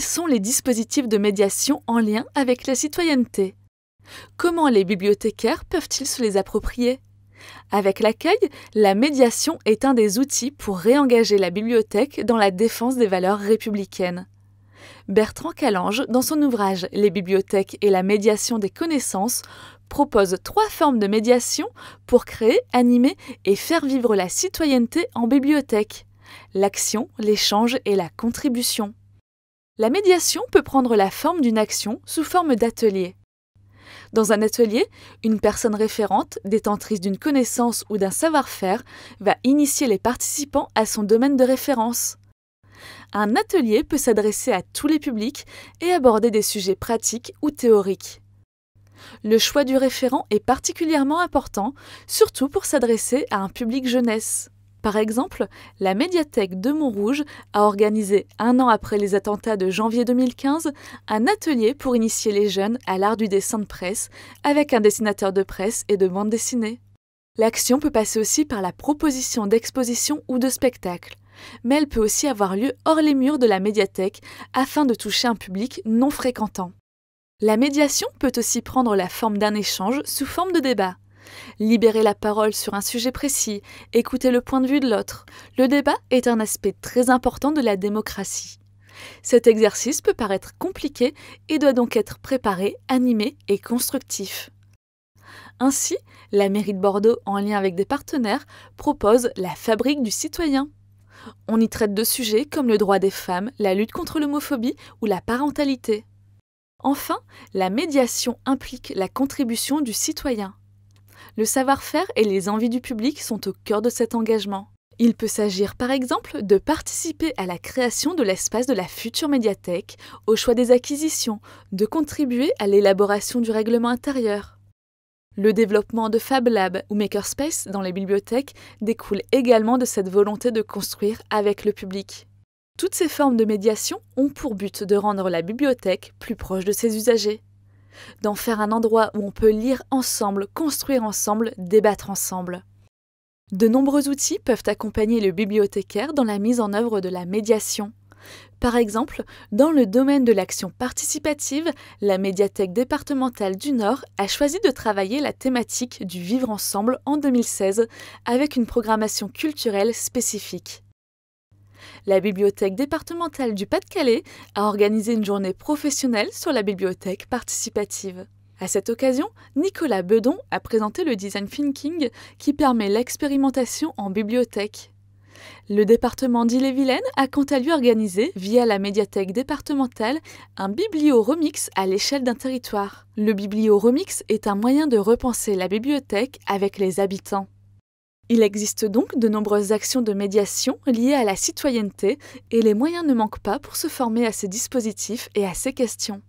Quels sont les dispositifs de médiation en lien avec la citoyenneté Comment les bibliothécaires peuvent-ils se les approprier Avec l'accueil, la médiation est un des outils pour réengager la bibliothèque dans la défense des valeurs républicaines. Bertrand Calange, dans son ouvrage Les bibliothèques et la médiation des connaissances, propose trois formes de médiation pour créer, animer et faire vivre la citoyenneté en bibliothèque l'action, l'échange et la contribution. La médiation peut prendre la forme d'une action sous forme d'atelier. Dans un atelier, une personne référente, détentrice d'une connaissance ou d'un savoir-faire, va initier les participants à son domaine de référence. Un atelier peut s'adresser à tous les publics et aborder des sujets pratiques ou théoriques. Le choix du référent est particulièrement important, surtout pour s'adresser à un public jeunesse. Par exemple, la médiathèque de Montrouge a organisé, un an après les attentats de janvier 2015, un atelier pour initier les jeunes à l'art du dessin de presse, avec un dessinateur de presse et de bande dessinée. L'action peut passer aussi par la proposition d'exposition ou de spectacle, mais elle peut aussi avoir lieu hors les murs de la médiathèque afin de toucher un public non fréquentant. La médiation peut aussi prendre la forme d'un échange sous forme de débat. Libérer la parole sur un sujet précis, écouter le point de vue de l'autre, le débat est un aspect très important de la démocratie. Cet exercice peut paraître compliqué et doit donc être préparé, animé et constructif. Ainsi, la mairie de Bordeaux, en lien avec des partenaires, propose la fabrique du citoyen. On y traite de sujets comme le droit des femmes, la lutte contre l'homophobie ou la parentalité. Enfin, la médiation implique la contribution du citoyen. Le savoir-faire et les envies du public sont au cœur de cet engagement. Il peut s'agir par exemple de participer à la création de l'espace de la future médiathèque, au choix des acquisitions, de contribuer à l'élaboration du règlement intérieur. Le développement de Fab Lab ou Makerspace dans les bibliothèques découle également de cette volonté de construire avec le public. Toutes ces formes de médiation ont pour but de rendre la bibliothèque plus proche de ses usagers d'en faire un endroit où on peut lire ensemble, construire ensemble, débattre ensemble. De nombreux outils peuvent accompagner le bibliothécaire dans la mise en œuvre de la médiation. Par exemple, dans le domaine de l'action participative, la médiathèque départementale du Nord a choisi de travailler la thématique du vivre ensemble en 2016 avec une programmation culturelle spécifique. La bibliothèque départementale du Pas-de-Calais a organisé une journée professionnelle sur la bibliothèque participative. À cette occasion, Nicolas Bedon a présenté le design thinking qui permet l'expérimentation en bibliothèque. Le département d'Ille-et-Vilaine a quant à lui organisé, via la médiathèque départementale, un biblio-remix à l'échelle d'un territoire. Le biblio-remix est un moyen de repenser la bibliothèque avec les habitants. Il existe donc de nombreuses actions de médiation liées à la citoyenneté et les moyens ne manquent pas pour se former à ces dispositifs et à ces questions.